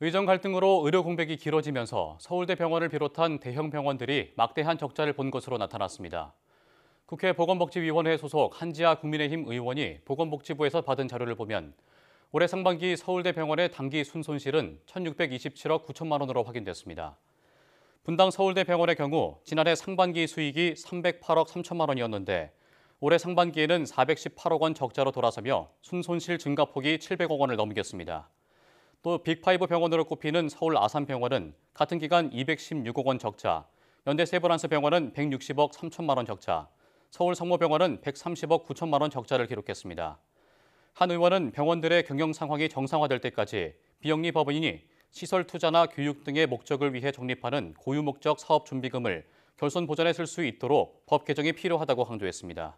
의정 갈등으로 의료 공백이 길어지면서 서울대 병원을 비롯한 대형 병원들이 막대한 적자를 본 것으로 나타났습니다. 국회 보건복지위원회 소속 한지아 국민의힘 의원이 보건복지부에서 받은 자료를 보면 올해 상반기 서울대 병원의 당기 순손실은 1,627억 9천만 원으로 확인됐습니다. 분당 서울대 병원의 경우 지난해 상반기 수익이 308억 3천만 원이었는데 올해 상반기에는 418억 원 적자로 돌아서며 순손실 증가폭이 700억 원을 넘겼습니다. 또 빅5 병원으로 꼽히는 서울 아산병원은 같은 기간 216억 원 적자, 연대 세브란스 병원은 160억 3천만 원 적자, 서울 성모병원은 130억 9천만 원 적자를 기록했습니다. 한 의원은 병원들의 경영 상황이 정상화될 때까지 비영리 법인이 시설 투자나 교육 등의 목적을 위해 적립하는 고유목적 사업 준비금을 결손 보전에 쓸 수 있도록 법 개정이 필요하다고 강조했습니다.